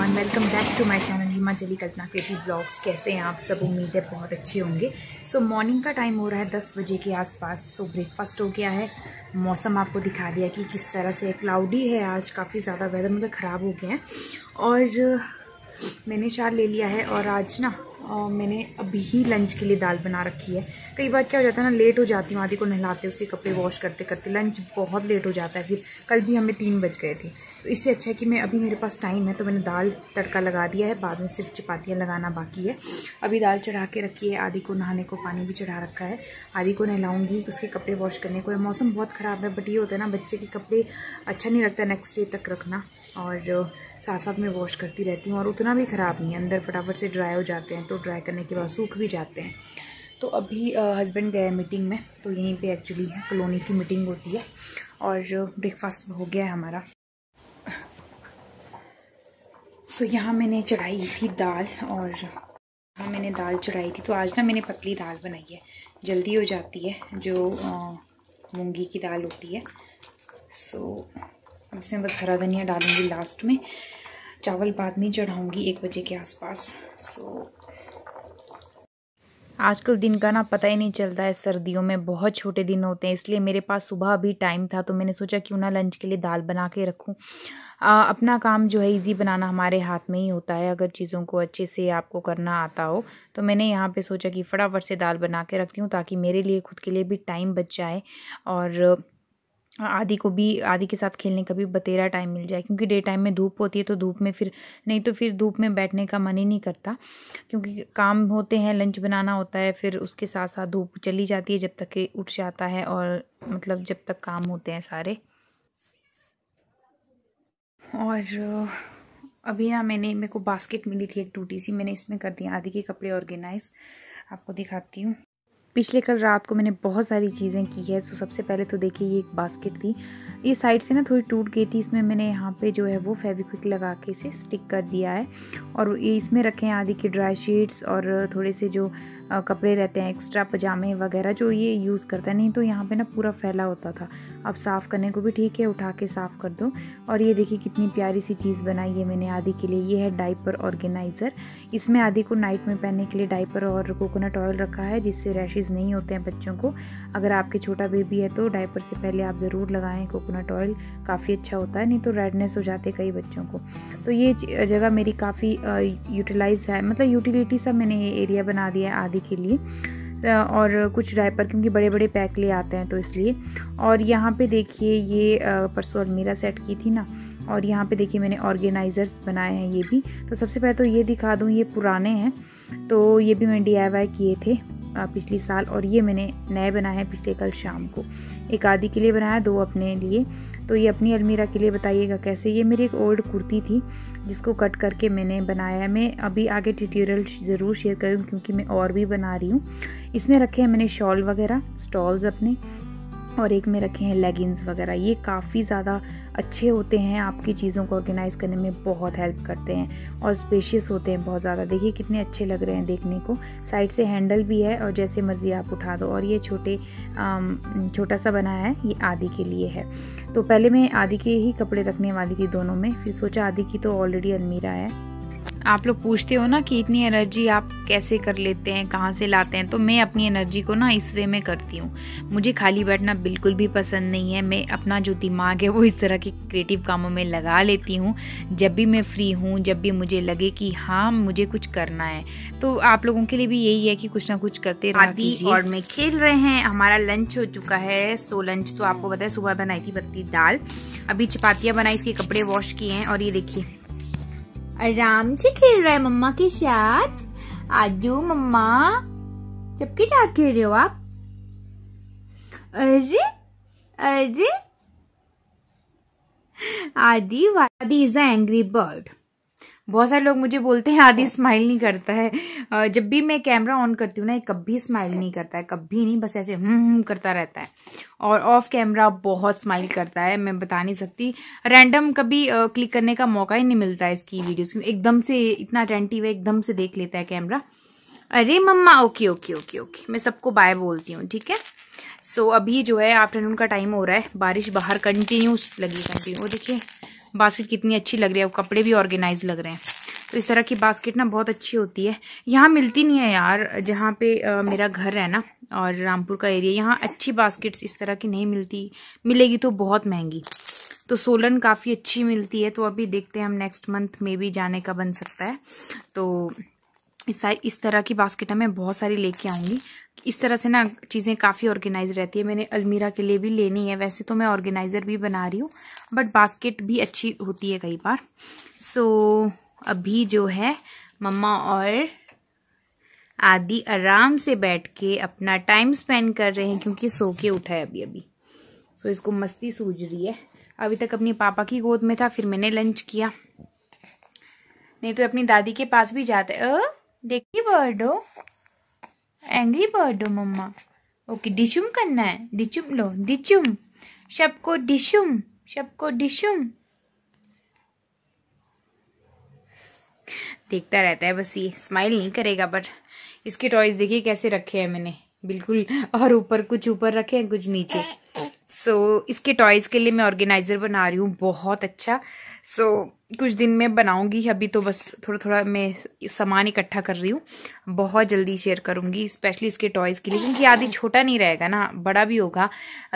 everyone welcome back to my channel Himachali Kalpana creative blogs कैसे हैं आप सब उम्मीद है बहुत अच्छे होंगे सो so, मॉर्निंग का टाइम हो रहा है दस बजे के आसपास सो so, ब्रेकफास्ट हो गया है मौसम आपको दिखा दिया कि किस तरह से क्लाउडी है आज काफ़ी ज़्यादा वेदर मतलब ख़राब हो गया है और मैंने चार ले लिया है और आज ना और मैंने अभी ही लंच के लिए दाल बना रखी है कई बार क्या हो जाता है ना लेट हो जाती हूँ आदि को नहलाते उसके कपड़े वॉश करते करते लंच बहुत लेट हो जाता है फिर कल भी हमें तीन बज गए थे तो इससे अच्छा है कि मैं अभी मेरे पास टाइम है तो मैंने दाल तड़का लगा दिया है बाद में सिर्फ चपातियाँ लगाना बाकी है अभी दाल चढ़ा के रखी है आदि को नहाने को पानी भी चढ़ा रखा है आदि को नहलाऊंगी उसके कपड़े वॉश करने को मौसम बहुत ख़राब है बट ये होता है ना बच्चे के कपड़े अच्छा नहीं लगता नेक्स्ट डे तक रखना और साथ साथ में वॉश करती रहती हूँ और उतना भी ख़राब नहीं है अंदर फटाफट से ड्राई हो जाते हैं तो ड्राई करने के बाद सूख भी जाते हैं तो अभी हस्बैंड गए मीटिंग में तो यहीं पे एक्चुअली कॉलोनी की मीटिंग होती है और ब्रेकफास्ट हो गया है हमारा सो so, यहाँ मैंने चढ़ाई थी दाल और यहाँ मैंने दाल चढ़ाई थी तो आज ना मैंने पतली दाल बनाई है जल्दी हो जाती है जो मूँगी की दाल होती है सो so, इसमें बस हरा धनिया डालूँगी लास्ट में चावल बाद में चढ़ाऊँगी एक बजे के आसपास सो so, आजकल दिन का ना पता ही नहीं चलता है सर्दियों में बहुत छोटे दिन होते हैं इसलिए मेरे पास सुबह अभी टाइम था तो मैंने सोचा क्यों ना लंच के लिए दाल बना के रखूँ अपना काम जो है इजी बनाना हमारे हाथ में ही होता है अगर चीज़ों को अच्छे से आपको करना आता हो तो मैंने यहाँ पे सोचा कि फटाफट से दाल बना के रखती हूँ ताकि मेरे लिए खुद के लिए भी टाइम बच जाए और आदि को भी आदि के साथ खेलने का भी बतेरा टाइम मिल जाए क्योंकि डे टाइम में धूप होती है तो धूप में फिर नहीं तो फिर धूप में बैठने का मन ही नहीं करता क्योंकि काम होते हैं लंच बनाना होता है फिर उसके साथ साथ धूप चली जाती है जब तक कि उठ जाता है और मतलब जब तक काम होते हैं सारे और अभी ना मैंने मेरे को बास्केट मिली थी एक टूटी सी मैंने इसमें कर दिया आदि के कपड़े ऑर्गेनाइज़ आपको दिखाती हूँ पिछले कल रात को मैंने बहुत सारी चीज़ें की है सो सबसे पहले तो देखिए ये एक बास्केट थी ये साइड से ना थोड़ी टूट गई थी इसमें मैंने यहाँ पे जो है वो फेविक्विक लगा के इसे स्टिक कर दिया है और ये इसमें रखे हैं आदि के ड्राई शीट्स और थोड़े से जो कपड़े रहते हैं एक्स्ट्रा पजामे वगैरह जो ये यूज़ करता है नहीं तो यहाँ पे ना पूरा फैला होता था अब साफ़ करने को भी ठीक है उठा के साफ़ कर दो और ये देखिए कितनी प्यारी सी चीज़ बनाई है मैंने आदि के लिए ये है डाइपर ऑर्गेनाइज़र इसमें आदि को नाइट में पहनने के लिए डाइपर और कोकोनट ऑयल रखा है जिससे रैशेज़ नहीं होते हैं बच्चों को अगर आपके छोटा बेबी है तो डाइपर से पहले आप ज़रूर लगाएं कोकोनट ऑयल काफ़ी अच्छा होता है नहीं तो रेडनेस हो जाते कई बच्चों को तो ये जगह मेरी काफ़ी यूटिलाइज है मतलब यूटिलिटी सा मैंने ये एरिया बना दिया है आदि तैयारी के लिए और कुछ रायपर क्योंकि बड़े बड़े पैक ले आते हैं तो इसलिए और यहाँ पे देखिए ये परसों अलमीरा सेट की थी ना और यहाँ पे देखिए मैंने ऑर्गेनाइज़र्स बनाए हैं ये भी तो सबसे पहले तो ये दिखा दूँ ये पुराने हैं तो ये भी मैंने डी किए थे पिछले साल और ये मैंने नए बनाए हैं पिछले कल शाम को एक आदि के लिए बनाया दो अपने लिए तो ये अपनी अलमीरा के लिए बताइएगा कैसे ये मेरी एक ओल्ड कुर्ती थी जिसको कट करके मैंने बनाया है मैं अभी आगे ट्यूटोरियल ज़रूर शेयर करूँ क्योंकि मैं और भी बना रही हूँ इसमें रखे हैं मैंने शॉल वगैरह स्टॉल्स अपने और एक में रखे हैं लेगिंग्स वगैरह ये काफ़ी ज़्यादा अच्छे होते हैं आपकी चीज़ों को ऑर्गेनाइज़ करने में बहुत हेल्प करते हैं और स्पेशियस होते हैं बहुत ज़्यादा देखिए कितने अच्छे लग रहे हैं देखने को साइड से हैंडल भी है और जैसे मर्ज़ी आप उठा दो और ये छोटे छोटा सा बनाया है ये आदि के लिए है तो पहले मैं आदि के ही कपड़े रखने वाली थी दोनों में फिर सोचा आदि की तो ऑलरेडी अलमीरा है आप लोग पूछते हो ना कि इतनी एनर्जी आप कैसे कर लेते हैं कहाँ से लाते हैं तो मैं अपनी एनर्जी को ना इस वे में करती हूँ मुझे खाली बैठना बिल्कुल भी पसंद नहीं है मैं अपना जो दिमाग है वो इस तरह के क्रिएटिव कामों में लगा लेती हूँ जब भी मैं फ्री हूँ जब भी मुझे लगे कि हाँ मुझे कुछ करना है तो आप लोगों के लिए भी यही है कि कुछ ना कुछ करते आदि और मैं खेल रहे हैं हमारा लंच हो चुका है सो लंच तो आपको पता है सुबह बनाई थी पत्ती दाल अभी चपातियाँ बनाई इसके कपड़े वॉश किए हैं और ये देखिए आराम से खेल रहा है मम्मा के साथ आजू मम्मा सबके साथ खेल रहे हो आप अरे अरे आदि आदि इज एंग्री बर्ड बहुत सारे लोग मुझे बोलते हैं आदि स्माइल नहीं करता है जब भी मैं कैमरा ऑन करती हूँ ना ये कभी स्माइल नहीं करता है कभी नहीं बस ऐसे हम्म हम्म करता रहता है और ऑफ कैमरा बहुत स्माइल करता है मैं बता नहीं सकती रैंडम कभी क्लिक करने का मौका ही नहीं मिलता है इसकी वीडियोस एकदम से इतना अटेंटिव है एकदम से देख लेता है कैमरा अरे मम्मा ओके ओके ओके ओके मैं सबको बाय बोलती हूँ ठीक है सो अभी जो है आफ्टरनून का टाइम हो रहा है बारिश बाहर कंटिन्यूस लगी कंटिन्यू वो देखिए बास्केट कितनी अच्छी लग रही है कपड़े भी ऑर्गेनाइज लग रहे हैं तो इस तरह की बास्केट ना बहुत अच्छी होती है यहाँ मिलती नहीं है यार जहाँ पे आ, मेरा घर है ना और रामपुर का एरिया यहाँ अच्छी बास्केट्स इस तरह की नहीं मिलती मिलेगी तो बहुत महंगी तो सोलन काफ़ी अच्छी मिलती है तो अभी देखते हैं हम नेक्स्ट मंथ में भी जाने का बन सकता है तो इस इस तरह की बास्केट मैं बहुत सारी लेके आऊँगी इस तरह से ना चीज़ें काफ़ी ऑर्गेनाइज रहती है मैंने अलमीरा के लिए भी लेनी है वैसे तो मैं ऑर्गेनाइज़र भी बना रही हूँ बट बास्केट भी अच्छी होती है कई बार सो so, अभी जो है मम्मा और आदि आराम से बैठ के अपना टाइम स्पेंड कर रहे हैं क्योंकि सो के उठा है अभी अभी सो so, इसको मस्ती सूझ रही है अभी तक अपनी पापा की गोद में था फिर मैंने लंच किया नहीं तो अपनी दादी के पास भी जाते है देखी बर्डो एंग्री बर्डो मम्मा ओके डिशुम करना है डिचुम लो डिचुम शब को डिशुम शब को डिशुम देखता रहता है बस ये स्माइल नहीं करेगा बट इसके टॉयज देखिए कैसे रखे हैं मैंने बिल्कुल और ऊपर कुछ ऊपर रखे हैं कुछ नीचे सो so, इसके टॉयज़ के लिए मैं ऑर्गेनाइज़र बना रही हूँ बहुत अच्छा सो so, कुछ दिन में बनाऊँगी अभी तो बस थोड़ा थोड़ा मैं सामान इकट्ठा कर रही हूँ बहुत जल्दी शेयर करूंगी स्पेशली इसके टॉयज़ के लिए क्योंकि आदि छोटा नहीं रहेगा ना बड़ा भी होगा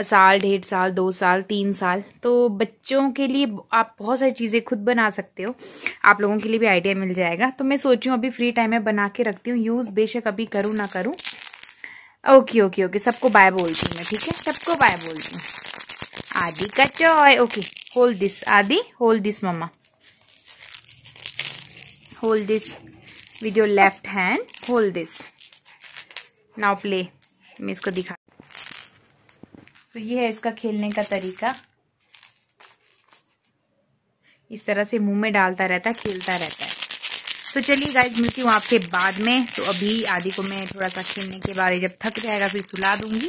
साल डेढ़ साल दो साल तीन साल तो बच्चों के लिए आप बहुत सारी चीज़ें खुद बना सकते हो आप लोगों के लिए भी आइडिया मिल जाएगा तो मैं सोच रही हूँ अभी फ्री टाइम में बना के रखती हूँ यूज़ बेशक अभी करूँ ना करूँ ओके ओके ओके सबको बाय बोलती हूँ मैं ठीक है सबको बाय बोलती हूँ आदि का चॉय okay hold this Aadi hold this मम्मा hold this with your left hand hold this now play मैं इसको दिखा तो so, ये है इसका खेलने का तरीका इस तरह से मुंह में डालता रहता है खेलता रहता है तो चलिए गाइज मिलती हूँ आपसे बाद में तो अभी आदि को मैं थोड़ा सा खेलने के बारे जब थक जाएगा फिर सुला दूंगी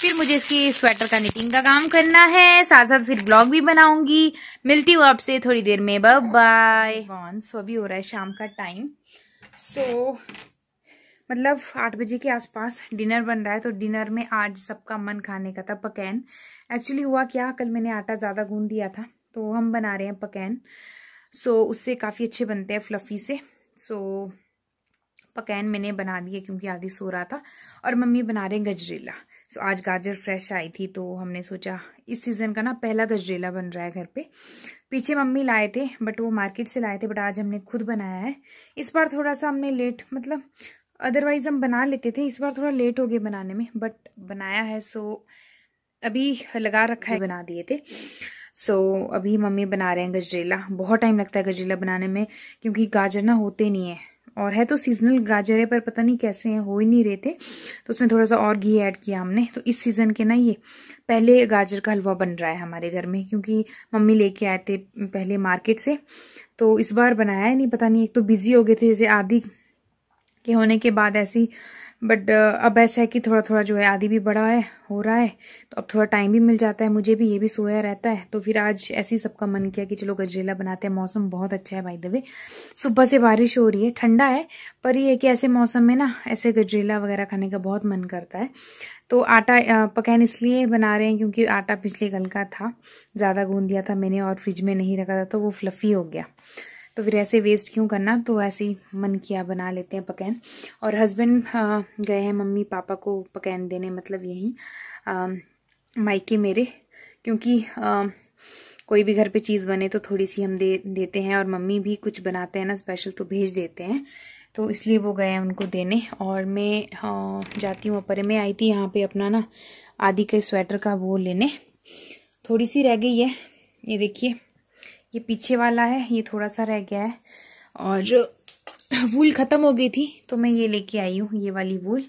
फिर मुझे इसकी स्वेटर का निटिंग का काम करना है साथ साथ फिर ब्लॉग भी बनाऊंगी मिलती हूँ आपसे थोड़ी देर में बाय वन सो अभी हो रहा है शाम का टाइम सो so, मतलब आठ बजे के आसपास डिनर बन रहा है तो डिनर में आज सबका मन खाने का था पकैन एक्चुअली हुआ क्या कल मैंने आटा ज़्यादा गूंद दिया था तो हम बना रहे हैं पकैन सो so, उससे काफ़ी अच्छे बनते हैं फ्लफ़ी से सो पकैन मैंने बना दिए क्योंकि आदि सो रहा था और मम्मी बना रहे गजरेला सो आज गाजर फ्रेश आई थी तो हमने सोचा इस सीज़न का ना पहला गजरेला बन रहा है घर पे पीछे मम्मी लाए थे बट वो मार्केट से लाए थे बट आज हमने खुद बनाया है इस बार थोड़ा सा हमने लेट मतलब अदरवाइज़ हम बना लेते थे इस बार थोड़ा लेट हो गए बनाने में बट बनाया है सो अभी लगा रखा है बना दिए थे सो so, अभी मम्मी बना रहे हैं गजरेला बहुत टाइम लगता है गजरेला बनाने में क्योंकि गाजर ना होते नहीं है और है तो सीजनल गाजर है पर पता नहीं कैसे हैं हो ही नहीं रहे थे तो उसमें थोड़ा सा और घी ऐड किया हमने तो इस सीज़न के ना ये पहले गाजर का हलवा बन रहा है हमारे घर में क्योंकि मम्मी लेके आए थे पहले मार्केट से तो इस बार बनाया है नहीं पता नहीं एक तो बिज़ी हो गए थे जैसे आदि के होने के बाद ऐसी बट uh, अब ऐसा है कि थोड़ा थोड़ा जो है आदि भी बड़ा है हो रहा है तो अब थोड़ा टाइम भी मिल जाता है मुझे भी ये भी सोया रहता है तो फिर आज ऐसे ही सबका मन किया कि चलो गजरेला बनाते हैं मौसम बहुत अच्छा है भाई दवे सुबह से बारिश हो रही है ठंडा है पर ये है कि ऐसे मौसम में ना ऐसे गजरेला वगैरह खाने का बहुत मन करता है तो आटा पकैन इसलिए बना रहे हैं क्योंकि आटा पिछले कल का था ज़्यादा गूंद दिया था मैंने और फ्रिज में नहीं रखा था तो वो फ्लफ़ी हो गया तो फिर ऐसे वेस्ट क्यों करना तो ऐसे ही मन किया बना लेते हैं पकैन और हस्बैंड गए हैं मम्मी पापा को पकैन देने मतलब यहीं मायके मेरे क्योंकि आ, कोई भी घर पे चीज़ बने तो थोड़ी सी हम दे देते हैं और मम्मी भी कुछ बनाते हैं ना स्पेशल तो भेज देते हैं तो इसलिए वो गए हैं उनको देने और मैं जाती हूँ ऊपर मैं आई थी यहाँ पे अपना ना आदि के स्वेटर का वो लेने थोड़ी सी रह गई है ये देखिए ये पीछे वाला है ये थोड़ा सा रह गया है और वूल ख़त्म हो गई थी तो मैं ये लेके आई हूँ ये वाली वूल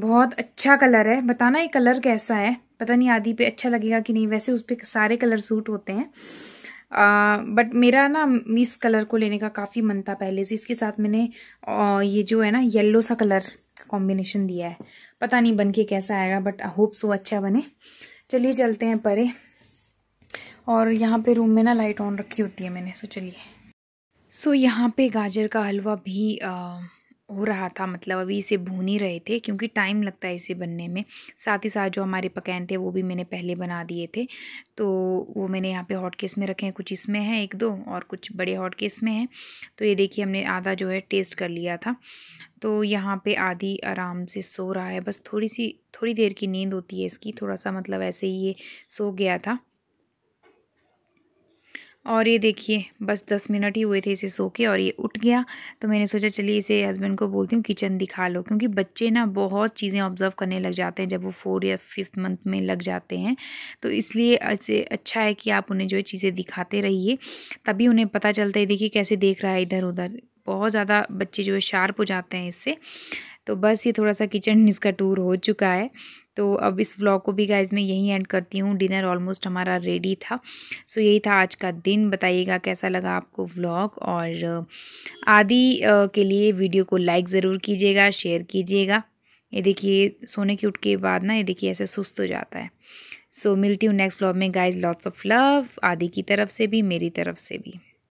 बहुत अच्छा कलर है बताना ये कलर कैसा है पता नहीं आदि पे अच्छा लगेगा कि नहीं वैसे उस पर सारे कलर सूट होते हैं आ, बट मेरा ना इस कलर को लेने का काफ़ी मन था पहले से इसके साथ मैंने आ, ये जो है ना येलो सा कलर कॉम्बिनेशन दिया है पता नहीं बन के कैसा आएगा बट आई होप सो अच्छा बने चलिए चलते हैं परे और यहाँ पे रूम में ना लाइट ऑन रखी होती है मैंने सो चलिए सो यहाँ पे गाजर का हलवा भी आ, हो रहा था मतलब अभी इसे भून ही रहे थे क्योंकि टाइम लगता है इसे बनने में साथ ही साथ जो हमारे पकैन थे वो भी मैंने पहले बना दिए थे तो वो मैंने यहाँ पे हॉट केस में रखे हैं कुछ इसमें हैं एक दो और कुछ बड़े हॉट केस में हैं तो ये देखिए हमने आधा जो है टेस्ट कर लिया था तो यहाँ पे आधी आराम से सो रहा है बस थोड़ी सी थोड़ी देर की नींद होती है इसकी थोड़ा सा मतलब ऐसे ही ये सो गया था और ये देखिए बस दस मिनट ही हुए थे इसे सो के और ये उठ गया तो मैंने सोचा चलिए इसे हस्बैंड को बोलती हूँ किचन दिखा लो क्योंकि बच्चे ना बहुत चीज़ें ऑब्जर्व करने लग जाते हैं जब वो फोर या फिफ्थ मंथ में लग जाते हैं तो इसलिए ऐसे अच्छा है कि आप उन्हें जो है चीज़ें दिखाते रहिए तभी उन्हें पता चलता है देखिए कैसे देख रहा है इधर उधर बहुत ज़्यादा बच्चे जो है शार्प हो जाते हैं इससे तो बस ये थोड़ा सा किचन इसका टूर हो चुका है तो अब इस व्लॉग को भी गाइज मैं यहीं एंड करती हूँ डिनर ऑलमोस्ट हमारा रेडी था सो यही था आज का दिन बताइएगा कैसा लगा आपको व्लॉग और आदि के लिए वीडियो को लाइक ज़रूर कीजिएगा शेयर कीजिएगा ये देखिए सोने के उठ के बाद ना ये देखिए ऐसे सुस्त हो जाता है सो so, मिलती हूँ नेक्स्ट व्लॉग में guys lots of love Aadi की तरफ से भी मेरी तरफ से भी